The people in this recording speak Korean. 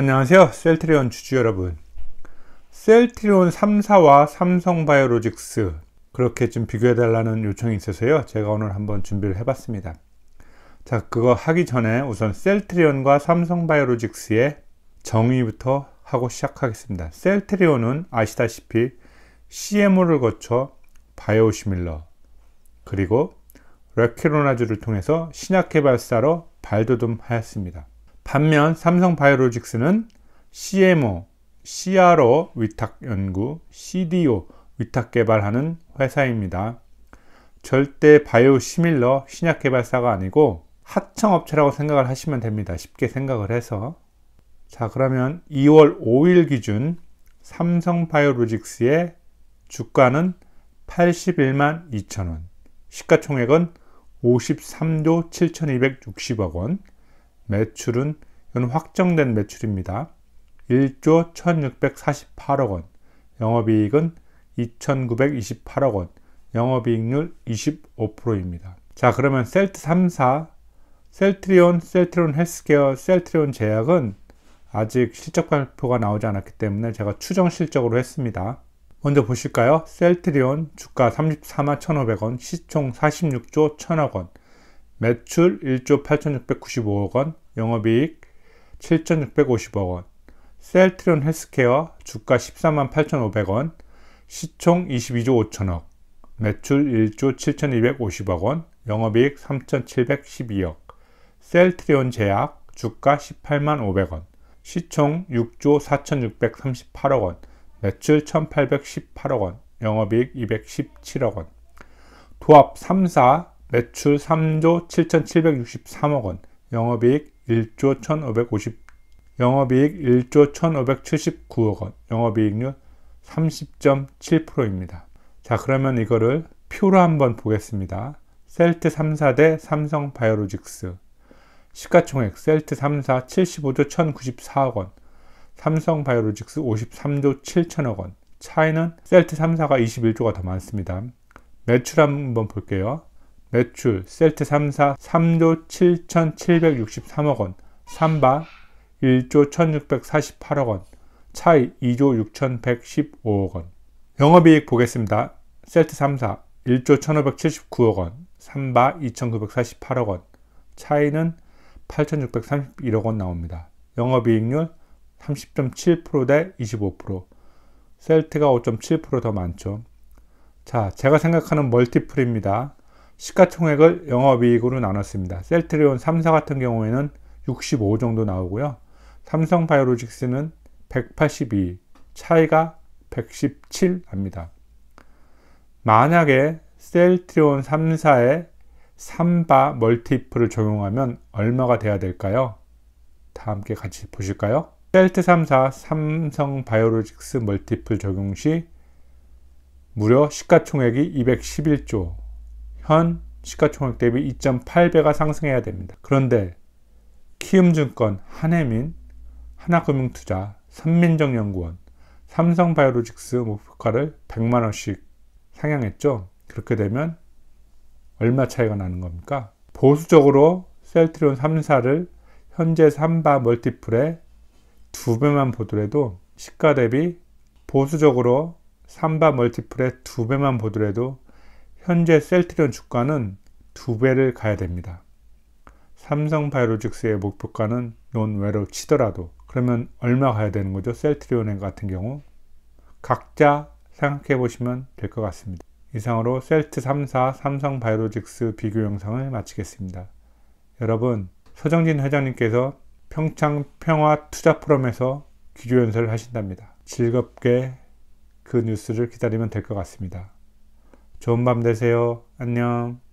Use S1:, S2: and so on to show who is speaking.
S1: 안녕하세요. 셀트리온 주주 여러분. 셀트리온 3사와 삼성바이오로직스 그렇게 좀 비교해달라는 요청이 있어서요. 제가 오늘 한번 준비를 해봤습니다. 자, 그거 하기 전에 우선 셀트리온과 삼성바이오로직스의 정의부터 하고 시작하겠습니다. 셀트리온은 아시다시피 CMO를 거쳐 바이오시밀러 그리고 레키로나주를 통해서 신약 개발사로 발돋움하였습니다. 반면 삼성 바이오로직스는 CMO, CRO 위탁 연구, CDO 위탁 개발하는 회사입니다. 절대 바이오 시밀러 신약 개발사가 아니고 하청업체라고 생각을 하시면 됩니다. 쉽게 생각을 해서. 자, 그러면 2월 5일 기준 삼성 바이오로직스의 주가는 81만 2천원, 시가총액은 53조 7,260억 원, 매출은 이건 확정된 매출입니다. 1조 1648억 원, 영업이익은 2928억 원, 영업이익률 25%입니다. 자 그러면 셀트 3사, 셀트리온, 셀트리온 헬스케어, 셀트리온 제약은 아직 실적 발표가 나오지 않았기 때문에 제가 추정 실적으로 했습니다. 먼저 보실까요? 셀트리온 주가 34만 1,500원, 시총 46조 1,000억 원, 매출 1조 8,695억 원, 영업이익 7,650억 원, 셀트리온 헬스케어 주가 14만 8,500원, 시총 22조 5천억, 매출 1조 7,250억 원, 영업이익 3,712억, 셀트리온 제약 주가 18만 500원, 시총 6조 4,638억 원, 매출 1,818억 원, 영업이익 217억 원. 도합 3사 매출 3조 7,763억 원, 영업이익 1조 1,550, 영업이익 1조 1,579억 원, 영업이익률 30.7%입니다. 자, 그러면 이거를 표로 한번 보겠습니다. 셀트 3사 대 삼성 바이오로직스. 시가총액 셀트 3사 75조 1,094억 원, 삼성 바이오로직스 53조 7천억 원. 차이는 셀트 3사가 21조가 더 많습니다. 매출 한번 볼게요. 매출 셀트 3사 3조 7,763억 원, 삼바 1조 1,648억 원, 차이 2조 6,115억 원. 영업이익 보겠습니다. 셀트 3사 1조 1,579억 원, 삼바 2,948억 원, 차이는 8,631억 원 나옵니다. 영업이익률 30.7%대 25%. 셀트가 5.7%더 많죠. 자, 제가 생각하는 멀티플입니다. 시가총액을 영업이익으로 나눴습니다. 셀트리온 3사 같은 경우에는 65 정도 나오고요. 삼성 바이오로직스는 182, 차이가 117 납니다. 만약에 셀트리온 3사에 3바 멀티플을 적용하면 얼마가 돼야 될까요? 다 함께 같이 보실까요? 셀트 3사 삼성 바이오로직스 멀티플 적용 시 무려 시가총액이 211조 현 시가총액 대비 2.8배가 상승해야 됩니다. 그런데 키움증권, 한혜민, 하나금융투자, 선민정연구원, 삼성바이오로직스 목표가를 100만원씩 상향했죠. 그렇게 되면 얼마 차이가 나는 겁니까? 보수적으로 셀트리온 3사를 현재 3바 멀티플의 2배만 보더라도 시가 대비 보수적으로 3바 멀티플의 2배만 보더라도 현재 셀트리온 주가는 두배를 가야 됩니다. 삼성 바이오로직스의 목표가는 논외로 치더라도 그러면 얼마 가야 되는 거죠? 셀트리온 같은 경우 각자 생각해 보시면 될 것 같습니다. 이상으로 셀트 3사 삼성 바이오로직스 비교 영상을 마치겠습니다. 여러분 서정진 회장님께서 평창 평화 투자 포럼에서 기조 연설을 하신답니다. 즐겁게 그 뉴스를 기다리면 될 것 같습니다. 좋은 밤 되세요. 안녕.